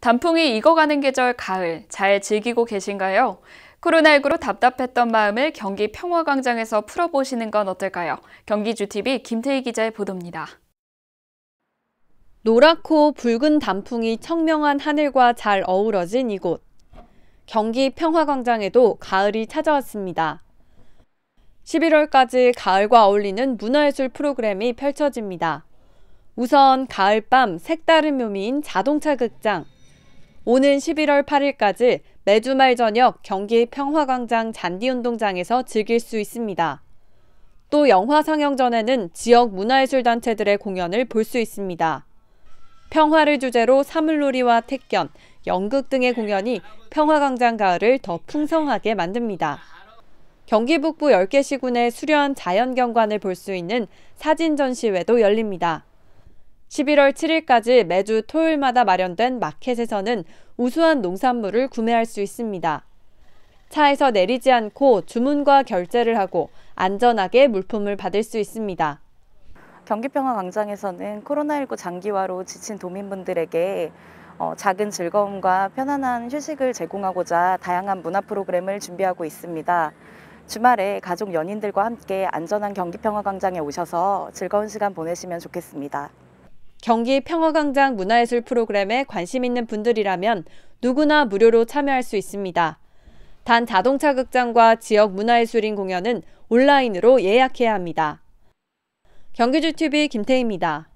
단풍이 익어가는 계절 가을 잘 즐기고 계신가요? 코로나19로 답답했던 마음을 경기 평화광장에서 풀어보시는 건 어떨까요? 경기주TV 김태희 기자의 보도입니다. 노랗고 붉은 단풍이 청명한 하늘과 잘 어우러진 이곳. 경기 평화광장에도 가을이 찾아왔습니다. 11월까지 가을과 어울리는 문화예술 프로그램이 펼쳐집니다. 우선 가을밤 색다른 묘미인 자동차 극장, 오는 11월 8일까지 매주 말 저녁 경기 평화광장 잔디운동장에서 즐길 수 있습니다. 또 영화 상영 전에는 지역 문화예술단체들의 공연을 볼 수 있습니다. 평화를 주제로 사물놀이와 택견, 연극 등의 공연이 평화광장 가을을 더 풍성하게 만듭니다. 경기 북부 10개 시군의 수려한 자연경관을 볼 수 있는 사진 전시회도 열립니다. 11월 7일까지 매주 토요일마다 마련된 마켓에서는 우수한 농산물을 구매할 수 있습니다. 차에서 내리지 않고 주문과 결제를 하고 안전하게 물품을 받을 수 있습니다. 경기평화광장에서는 코로나19 장기화로 지친 도민분들에게 어, 작은 즐거움과 편안한 휴식을 제공하고자 다양한 문화 프로그램을 준비하고 있습니다. 주말에 가족 연인들과 함께 안전한 경기평화광장에 오셔서 즐거운 시간 보내시면 좋겠습니다. 경기 평화광장 문화예술 프로그램에 관심 있는 분들이라면 누구나 무료로 참여할 수 있습니다. 단 자동차 극장과 지역 문화예술인 공연은 온라인으로 예약해야 합니다. 경기주TV 김태희입니다.